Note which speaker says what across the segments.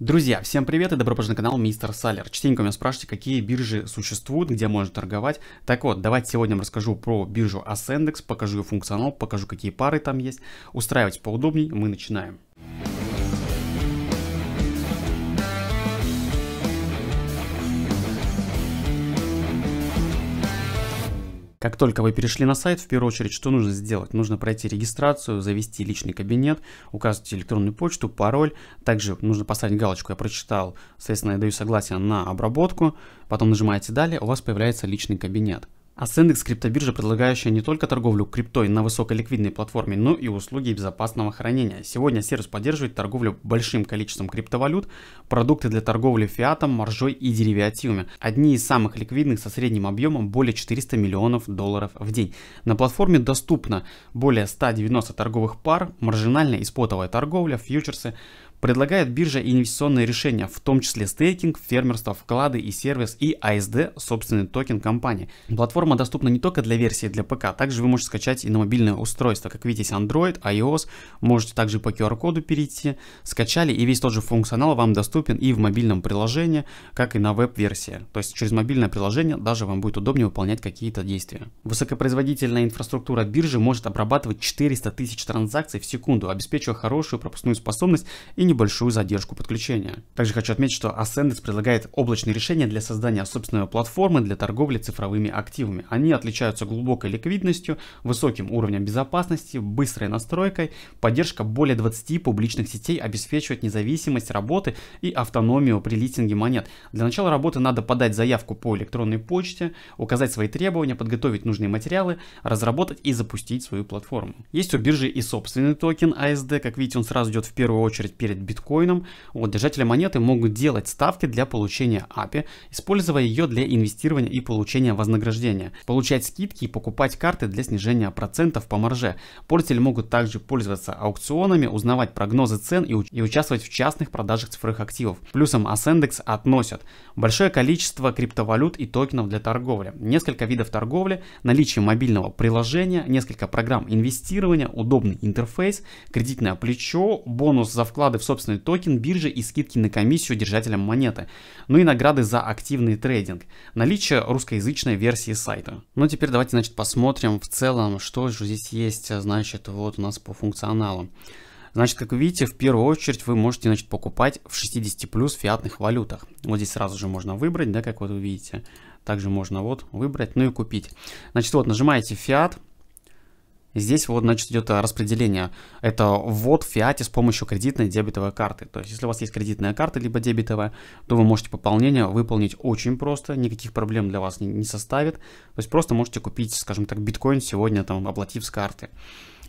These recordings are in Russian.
Speaker 1: Друзья, всем привет и добро пожаловать на канал Мистер Салер. Частенько меня спрашиваете, какие биржи существуют, где можно торговать. Так вот, давайте сегодня вам расскажу про биржу Ascendex, покажу ее функционал, покажу какие пары там есть. Устраивать поудобней, мы начинаем. Как только вы перешли на сайт, в первую очередь, что нужно сделать? Нужно пройти регистрацию, завести личный кабинет, указывать электронную почту, пароль. Также нужно поставить галочку «Я прочитал», соответственно, я даю согласие на обработку. Потом нажимаете «Далее», у вас появляется личный кабинет. А Ascendex – криптобиржа, предлагающая не только торговлю криптой на высоколиквидной платформе, но и услуги безопасного хранения. Сегодня сервис поддерживает торговлю большим количеством криптовалют, продукты для торговли фиатом, маржой и деривативами. Одни из самых ликвидных со средним объемом более 400 миллионов долларов в день. На платформе доступно более 190 торговых пар, маржинальная и спотовая торговля, фьючерсы, предлагает биржа инвестиционные решения, в том числе стейкинг, фермерство, вклады и сервис и ASD, а собственный токен компании. Платформа доступна не только для версии для ПК, также вы можете скачать и на мобильное устройство, как видите Android, iOS, можете также по QR-коду перейти, скачали и весь тот же функционал вам доступен и в мобильном приложении, как и на веб-версии. То есть через мобильное приложение даже вам будет удобнее выполнять какие-то действия. Высокопроизводительная инфраструктура биржи может обрабатывать 400 тысяч транзакций в секунду, обеспечивая хорошую пропускную способность и небольшую задержку подключения. Также хочу отметить, что Ascendex предлагает облачные решения для создания собственной платформы для торговли цифровыми активами. Они отличаются глубокой ликвидностью, высоким уровнем безопасности, быстрой настройкой. Поддержка более 20 публичных сетей обеспечивает независимость работы и автономию при листинге монет. Для начала работы надо подать заявку по электронной почте, указать свои требования, подготовить нужные материалы, разработать и запустить свою платформу. Есть у биржи и собственный токен ASD. А как видите, он сразу идет в первую очередь перед биткоином, вот, держатели монеты могут делать ставки для получения API, используя ее для инвестирования и получения вознаграждения, получать скидки и покупать карты для снижения процентов по марже. Пользователи могут также пользоваться аукционами, узнавать прогнозы цен и, уч и участвовать в частных продажах цифровых активов. Плюсом Ascendex относят большое количество криптовалют и токенов для торговли, несколько видов торговли, наличие мобильного приложения, несколько программ инвестирования, удобный интерфейс, кредитное плечо, бонус за вклады в собственный токен биржи и скидки на комиссию держателям монеты, ну и награды за активный трейдинг, наличие русскоязычной версии сайта. Ну теперь давайте значит посмотрим в целом, что же здесь есть, значит, вот у нас по функционалу. Значит, как вы видите, в первую очередь вы можете значит, покупать в 60 плюс фиатных валютах. Вот здесь сразу же можно выбрать, да, как вот вы видите. Также можно вот выбрать, ну и купить. Значит, вот нажимаете фиат, Здесь вот, значит, идет а, распределение. Это ввод в фиате с помощью кредитной дебетовой карты. То есть, если у вас есть кредитная карта, либо дебетовая, то вы можете пополнение выполнить очень просто, никаких проблем для вас не, не составит. То есть, просто можете купить, скажем так, биткоин сегодня, там, оплатив с карты.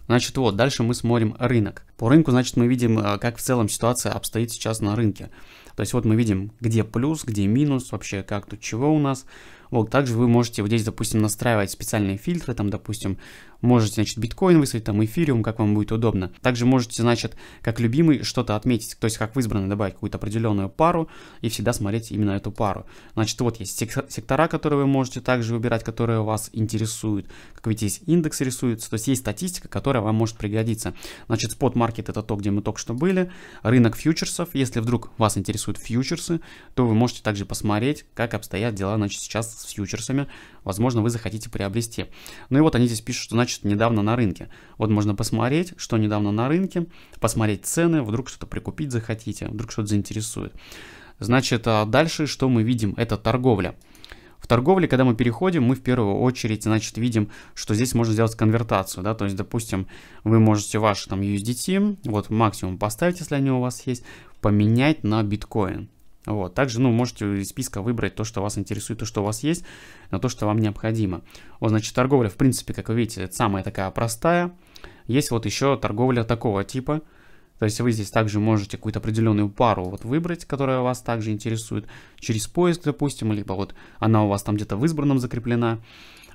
Speaker 1: Значит, вот, дальше мы смотрим рынок. По рынку, значит, мы видим, а, как в целом ситуация обстоит сейчас на рынке. То есть, вот мы видим, где плюс, где минус, вообще как тут чего у нас. Вот, также вы можете вот здесь, допустим, настраивать специальные фильтры, там, допустим, можете, значит, биткоин выставить, там, эфириум, как вам будет удобно. Также можете, значит, как любимый что-то отметить, то есть как в добавить какую-то определенную пару и всегда смотреть именно эту пару. Значит, вот есть сектора, которые вы можете также выбирать, которые вас интересуют. Как видите, здесь индекс рисуется, то есть есть статистика, которая вам может пригодиться. Значит, спот-маркет это то, где мы только что были. Рынок фьючерсов, если вдруг вас интересуют фьючерсы, то вы можете также посмотреть, как обстоят дела, значит, сейчас с фьючерсами, возможно, вы захотите приобрести. Ну и вот они здесь пишут, что значит недавно на рынке. Вот можно посмотреть, что недавно на рынке, посмотреть цены, вдруг что-то прикупить захотите, вдруг что-то заинтересует. Значит, а дальше что мы видим? Это торговля. В торговле, когда мы переходим, мы в первую очередь, значит, видим, что здесь можно сделать конвертацию, да, то есть, допустим, вы можете ваш там USDT, вот максимум поставить, если они у вас есть, поменять на биткоин. Вот. Также, ну, можете из списка выбрать то, что вас интересует, то, что у вас есть, на то, что вам необходимо. Вот, значит, торговля, в принципе, как вы видите, самая такая простая. Есть вот еще торговля такого типа. То есть вы здесь также можете какую-то определенную пару вот выбрать, которая вас также интересует, через поиск, допустим, либо вот она у вас там где-то в избранном закреплена.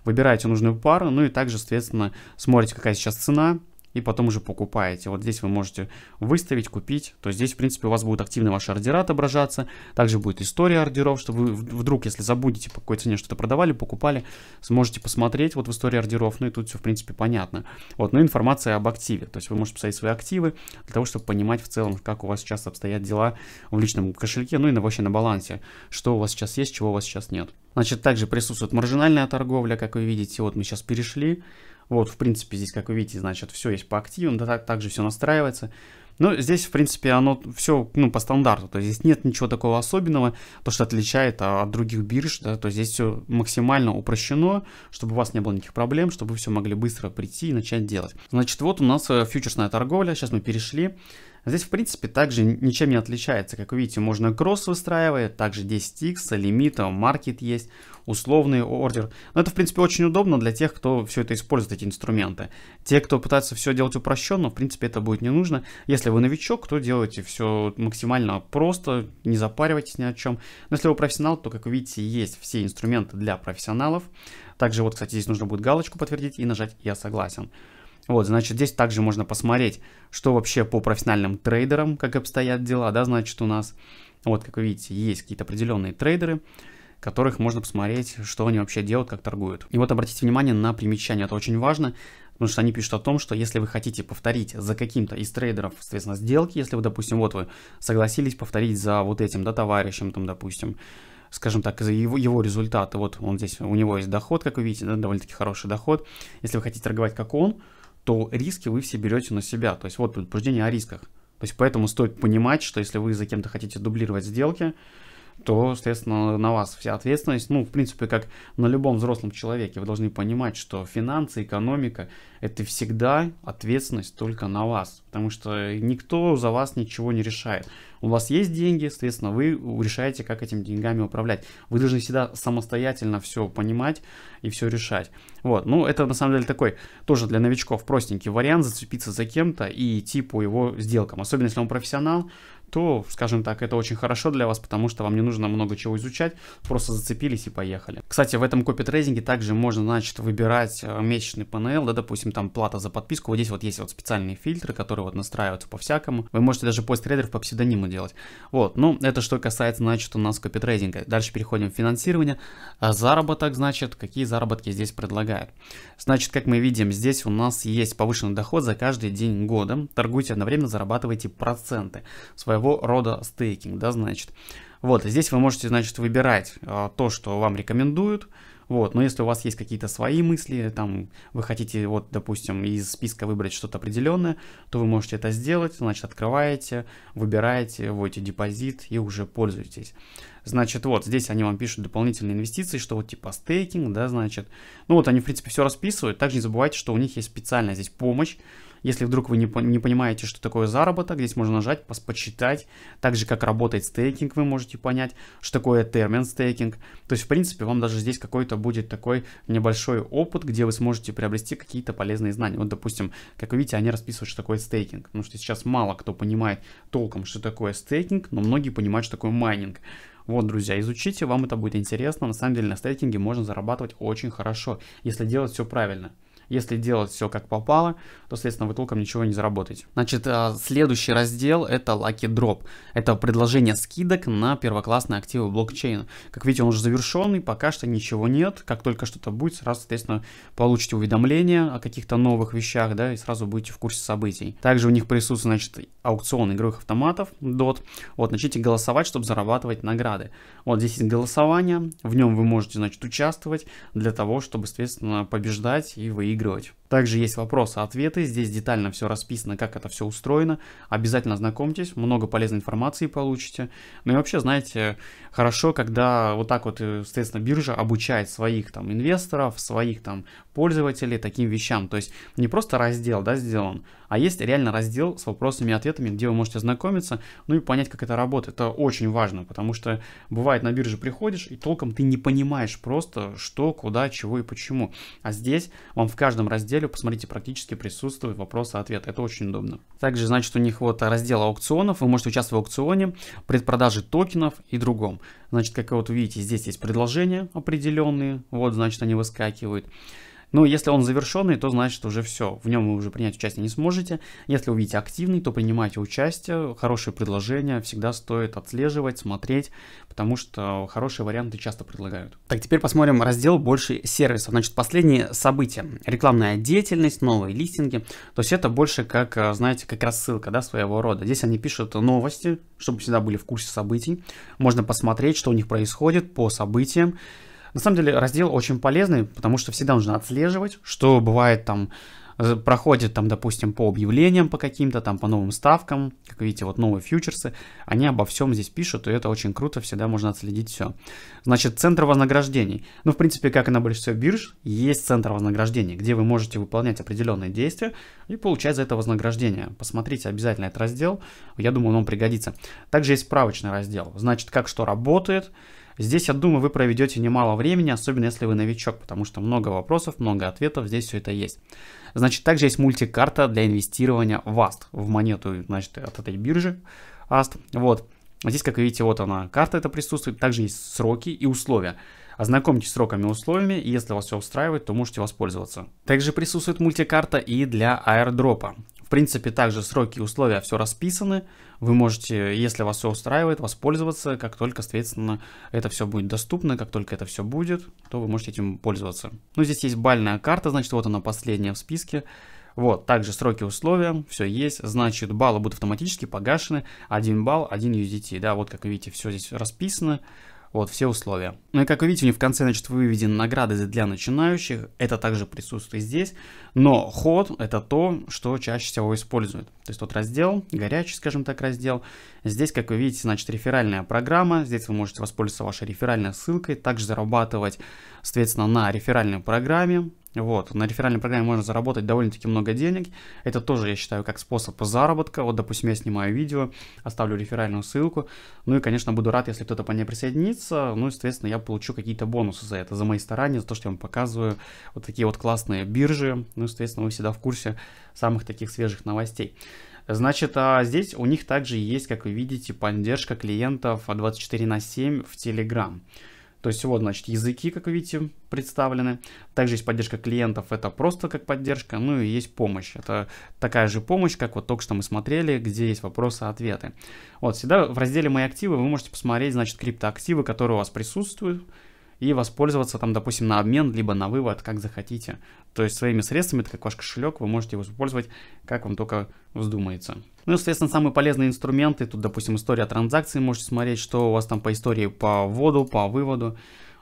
Speaker 1: Выбираете нужную пару, ну и также, соответственно, смотрите, какая сейчас цена, и потом уже покупаете. Вот здесь вы можете выставить, купить. То есть здесь, в принципе, у вас будут активно ваши ордера отображаться. Также будет история ордеров, чтобы вы вдруг, если забудете, по какой цене что-то продавали, покупали, сможете посмотреть вот в истории ордеров. Ну и тут все, в принципе, понятно. Вот, но ну, информация об активе. То есть вы можете посмотреть свои активы для того, чтобы понимать в целом, как у вас сейчас обстоят дела в личном кошельке, ну и вообще на балансе. Что у вас сейчас есть, чего у вас сейчас нет. Значит, также присутствует маржинальная торговля, как вы видите. Вот мы сейчас перешли вот, в принципе, здесь, как вы видите, значит, все есть по активам, да, так, также все настраивается. Но ну, здесь, в принципе, оно все ну, по стандарту, то есть здесь нет ничего такого особенного, то, что отличает а, от других бирж, да, то есть здесь все максимально упрощено, чтобы у вас не было никаких проблем, чтобы вы все могли быстро прийти и начать делать. Значит, вот у нас э, фьючерсная торговля, сейчас мы перешли. А здесь, в принципе, также ничем не отличается. Как вы видите, можно кросс выстраивать, также 10x, лимита, маркет есть, условный ордер. Но это, в принципе, очень удобно для тех, кто все это использует, эти инструменты. Те, кто пытается все делать упрощенно, в принципе, это будет не нужно. Если вы новичок, то делайте все максимально просто, не запаривайтесь ни о чем. Но если вы профессионал, то, как вы видите, есть все инструменты для профессионалов. Также вот, кстати, здесь нужно будет галочку подтвердить и нажать «Я согласен». Вот, значит, здесь также можно посмотреть, что вообще по профессиональным трейдерам, как обстоят дела, да, значит, у нас, вот, как вы видите, есть какие-то определенные трейдеры, которых можно посмотреть, что они вообще делают, как торгуют. И вот обратите внимание на примечание, это очень важно, потому что они пишут о том, что если вы хотите повторить за каким-то из трейдеров, соответственно, сделки, если вы, допустим, вот вы согласились повторить за вот этим, да, товарищем, там, допустим, скажем так, за его, его результаты, вот он здесь, у него есть доход, как вы видите, да, довольно-таки хороший доход, если вы хотите торговать как он, то риски вы все берете на себя. То есть вот предупреждение о рисках. То есть поэтому стоит понимать, что если вы за кем-то хотите дублировать сделки, то, соответственно, на вас вся ответственность. Ну, в принципе, как на любом взрослом человеке, вы должны понимать, что финансы, экономика – это всегда ответственность только на вас, потому что никто за вас ничего не решает. У вас есть деньги, соответственно, вы решаете, как этими деньгами управлять. Вы должны всегда самостоятельно все понимать и все решать. Вот, ну, это на самом деле такой тоже для новичков простенький вариант зацепиться за кем-то и идти по его сделкам. Особенно, если он профессионал, то, скажем так, это очень хорошо для вас, потому что вам не нужно много чего изучать, просто зацепились и поехали. Кстати, в этом копитрейдинге также можно, значит, выбирать э, месячный панел, да, допустим, там плата за подписку, вот здесь вот есть вот специальные фильтры, которые вот настраиваются по-всякому, вы можете даже посттрейдеров по псевдониму делать. Вот, ну, это что касается, значит, у нас копитрейдинга. Дальше переходим в финансирование, а заработок, значит, какие заработки здесь предлагают. Значит, как мы видим, здесь у нас есть повышенный доход за каждый день года, торгуйте одновременно, зарабатывайте проценты. Свое своего рода стейкинг, да, значит. Вот, здесь вы можете, значит, выбирать э, то, что вам рекомендуют, вот, но если у вас есть какие-то свои мысли, там, вы хотите, вот, допустим, из списка выбрать что-то определенное, то вы можете это сделать, значит, открываете, выбираете, вводите депозит и уже пользуетесь. Значит, вот, здесь они вам пишут дополнительные инвестиции, что вот типа стейкинг, да, значит. Ну, вот они, в принципе, все расписывают. Также не забывайте, что у них есть специальная здесь помощь, если вдруг вы не, не понимаете, что такое заработок, здесь можно нажать, посчитать. Так же, как работает стейкинг, вы можете понять, что такое термин стейкинг. То есть, в принципе, вам даже здесь какой-то будет такой небольшой опыт, где вы сможете приобрести какие-то полезные знания. Вот, допустим, как вы видите, они расписывают, что такое стейкинг. Потому что сейчас мало кто понимает толком, что такое стейкинг, но многие понимают, что такое майнинг. Вот, друзья, изучите, вам это будет интересно. На самом деле на стейкинге можно зарабатывать очень хорошо, если делать все правильно. Если делать все как попало, то, соответственно, вы толком ничего не заработаете. Значит, а, следующий раздел это Lucky Drop. Это предложение скидок на первоклассные активы блокчейна. Как видите, он уже завершенный, пока что ничего нет. Как только что-то будет, сразу, соответственно, получите уведомления о каких-то новых вещах, да, и сразу будете в курсе событий. Также у них присутствует, значит, аукцион игровых автоматов, DOT. Вот, начните голосовать, чтобы зарабатывать награды. Вот здесь есть голосование, в нем вы можете, значит, участвовать для того, чтобы, соответственно, побеждать и выиграть выигрывать. Также есть вопросы, ответы, здесь детально все расписано, как это все устроено. Обязательно знакомьтесь много полезной информации получите. Ну и вообще, знаете, хорошо, когда вот так вот, э, соответственно, биржа обучает своих там инвесторов, своих там пользователей таким вещам. То есть не просто раздел, да, сделан, а есть реально раздел с вопросами и ответами, где вы можете знакомиться ну и понять, как это работает. Это очень важно, потому что бывает на бирже приходишь и толком ты не понимаешь просто, что, куда, чего и почему. А здесь вам в каждом разделе неделю, посмотрите, практически присутствует вопрос-ответ. Это очень удобно. Также, значит, у них вот раздел аукционов. Вы можете участвовать в аукционе, предпродаже токенов и другом. Значит, как вы вот видите, здесь есть предложения определенные. Вот, значит, они выскакивают. Ну, если он завершенный, то значит уже все, в нем вы уже принять участие не сможете. Если увидите активный, то принимайте участие, хорошие предложения всегда стоит отслеживать, смотреть, потому что хорошие варианты часто предлагают. Так, теперь посмотрим раздел больше сервисов. Значит, последние события. Рекламная деятельность, новые листинги. То есть это больше как, знаете, как рассылка, да, своего рода. Здесь они пишут новости, чтобы всегда были в курсе событий. Можно посмотреть, что у них происходит по событиям. На самом деле раздел очень полезный, потому что всегда нужно отслеживать, что бывает там э, проходит там, допустим, по объявлениям по каким-то, там по новым ставкам, как видите, вот новые фьючерсы, они обо всем здесь пишут, и это очень круто, всегда можно отследить все. Значит, центр вознаграждений. Ну, в принципе, как и на большинстве бирж, есть центр вознаграждений, где вы можете выполнять определенные действия и получать за это вознаграждение. Посмотрите обязательно этот раздел, я думаю, он вам пригодится. Также есть справочный раздел, значит, как что работает, Здесь, я думаю, вы проведете немало времени, особенно если вы новичок, потому что много вопросов, много ответов, здесь все это есть. Значит, также есть мультикарта для инвестирования в AST, в монету, значит, от этой биржи аст. Вот, здесь, как видите, вот она, карта это присутствует, также есть сроки и условия. Ознакомьтесь с сроками и условиями, и если вас все устраивает, то можете воспользоваться. Также присутствует мультикарта и для аирдропа. В принципе, также сроки и условия все расписаны вы можете, если вас все устраивает, воспользоваться, как только, соответственно, это все будет доступно, как только это все будет, то вы можете этим пользоваться. Ну, здесь есть бальная карта, значит, вот она последняя в списке. Вот, также сроки условия, все есть, значит, баллы будут автоматически погашены, 1 балл, 1 USDT, да, вот как видите, все здесь расписано, вот все условия. Ну и как вы видите, у них в конце значит выведены награды для начинающих. Это также присутствует здесь. Но ход это то, что чаще всего используют. То есть тот раздел, горячий, скажем так, раздел. Здесь, как вы видите, значит реферальная программа. Здесь вы можете воспользоваться вашей реферальной ссылкой. Также зарабатывать соответственно, на реферальной программе. Вот, на реферальной программе можно заработать довольно-таки много денег. Это тоже, я считаю, как способ заработка. Вот, допустим, я снимаю видео, оставлю реферальную ссылку. Ну и, конечно, буду рад, если кто-то по ней присоединится. Ну и, соответственно, я получу какие-то бонусы за это, за мои старания, за то, что я вам показываю вот такие вот классные биржи. Ну и, соответственно, вы всегда в курсе самых таких свежих новостей. Значит, а здесь у них также есть, как вы видите, поддержка клиентов 24 на 7 в Telegram. То есть вот, значит, языки, как вы видите, представлены. Также есть поддержка клиентов, это просто как поддержка. Ну и есть помощь. Это такая же помощь, как вот только что мы смотрели, где есть вопросы-ответы. Вот, всегда в разделе «Мои активы» вы можете посмотреть, значит, криптоактивы, которые у вас присутствуют и воспользоваться там, допустим, на обмен, либо на вывод, как захотите. То есть своими средствами, это как ваш кошелек, вы можете его использовать, как вам только вздумается. Ну и, соответственно, самые полезные инструменты, тут, допустим, история транзакций, можете смотреть, что у вас там по истории по вводу, по выводу.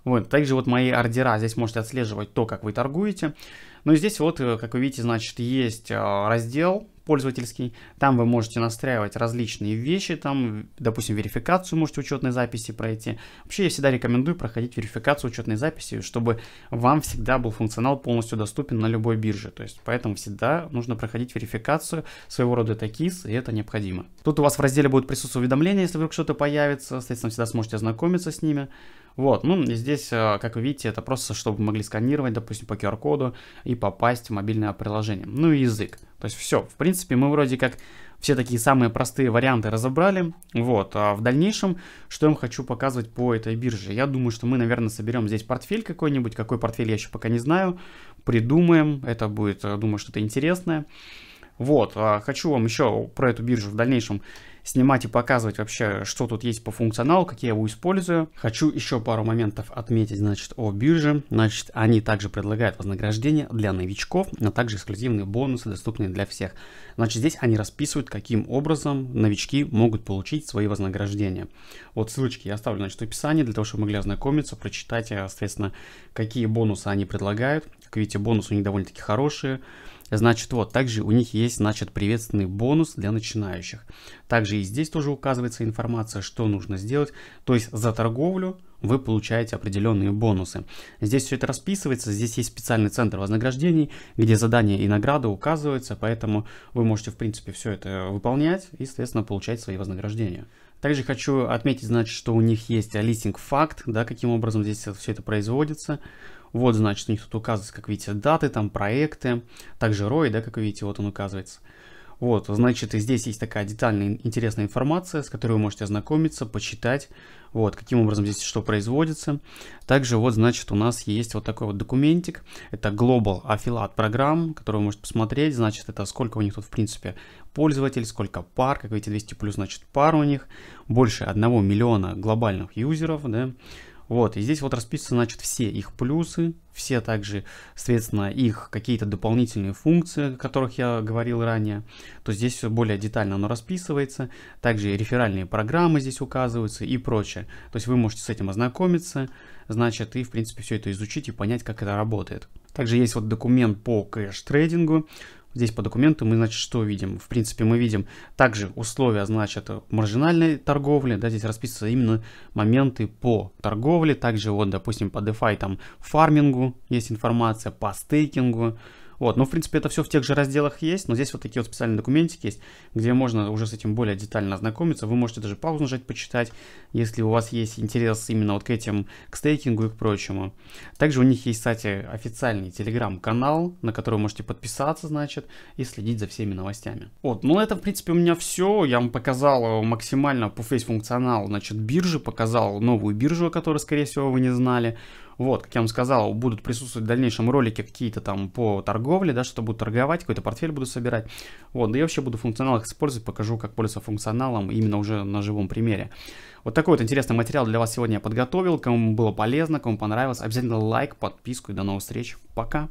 Speaker 1: Вот, также вот мои ордера, здесь можете отслеживать то, как вы торгуете. Но здесь вот, э, как вы видите, значит, есть э, раздел пользовательский. Там вы можете настраивать различные вещи, там, допустим, верификацию можете учетной записи пройти. Вообще, я всегда рекомендую проходить верификацию учетной записи, чтобы вам всегда был функционал полностью доступен на любой бирже. То есть, поэтому всегда нужно проходить верификацию своего рода такис, и это необходимо. Тут у вас в разделе будет присутствовать уведомления, если вдруг что-то появится, соответственно, всегда сможете ознакомиться с ними. Вот, ну, здесь, а, как вы видите, это просто, чтобы вы могли сканировать, допустим, по QR-коду и попасть в мобильное приложение. Ну и язык. То есть все, в принципе, мы вроде как все такие самые простые варианты разобрали. Вот, а в дальнейшем, что я вам хочу показывать по этой бирже. Я думаю, что мы, наверное, соберем здесь портфель какой-нибудь. Какой портфель, я еще пока не знаю. Придумаем, это будет, э, думаю, что-то интересное. Вот, а, хочу вам еще про эту биржу в дальнейшем снимать и показывать вообще, что тут есть по функционалу, как я его использую. Хочу еще пару моментов отметить, значит, о бирже. Значит, они также предлагают вознаграждение для новичков, но а также эксклюзивные бонусы, доступные для всех. Значит, здесь они расписывают, каким образом новички могут получить свои вознаграждения. Вот ссылочки я оставлю, значит, в описании, для того, чтобы могли ознакомиться, прочитать, э, соответственно, какие бонусы они предлагают. Как видите, бонусы у них довольно-таки хорошие. Значит, вот, также у них есть, значит, приветственный бонус для начинающих. Также и здесь тоже указывается информация, что нужно сделать. То есть за торговлю вы получаете определенные бонусы. Здесь все это расписывается, здесь есть специальный центр вознаграждений, где задания и награды указываются, поэтому вы можете, в принципе, все это выполнять и, соответственно, получать свои вознаграждения. Также хочу отметить, значит, что у них есть листинг факт, да, каким образом здесь все это производится. Вот, значит, у них тут указывается, как видите, даты, там, проекты, также ROI, да, как вы видите, вот он указывается. Вот, значит, и здесь есть такая детальная интересная информация, с которой вы можете ознакомиться, почитать, вот, каким образом здесь что производится. Также вот, значит, у нас есть вот такой вот документик, это Global Affiliate Program, который вы можете посмотреть, значит, это сколько у них тут, в принципе, пользователей, сколько пар, как видите, 200 плюс, значит, пар у них, больше 1 миллиона глобальных юзеров, да, вот, и здесь вот расписаны, значит, все их плюсы, все также, соответственно, их какие-то дополнительные функции, о которых я говорил ранее. То есть здесь все более детально оно расписывается. Также реферальные программы здесь указываются и прочее. То есть вы можете с этим ознакомиться, значит, и, в принципе, все это изучить и понять, как это работает. Также есть вот документ по кэш-трейдингу. Здесь по документу мы, значит, что видим? В принципе, мы видим также условия, значит, маржинальной торговли, да, здесь расписываются именно моменты по торговле, также вот, допустим, по DeFi там фармингу есть информация, по стейкингу, вот, ну, в принципе, это все в тех же разделах есть, но здесь вот такие вот специальные документики есть, где можно уже с этим более детально ознакомиться. Вы можете даже паузу нажать, почитать, если у вас есть интерес именно вот к этим, к стейкингу и к прочему. Также у них есть, кстати, официальный телеграм-канал, на который вы можете подписаться, значит, и следить за всеми новостями. Вот, ну, это, в принципе, у меня все. Я вам показал э, максимально по весь функционалу, значит, биржи, показал новую биржу, о которой, скорее всего, вы не знали. Вот, как я вам сказал, будут присутствовать в дальнейшем ролики какие-то там по торговле, да, что буду торговать, какой-то портфель буду собирать. Вот, да я вообще буду функционал их использовать, покажу, как пользоваться функционалом именно уже на живом примере. Вот такой вот интересный материал для вас сегодня я подготовил. Кому было полезно, кому понравилось, обязательно лайк, подписку и до новых встреч. Пока!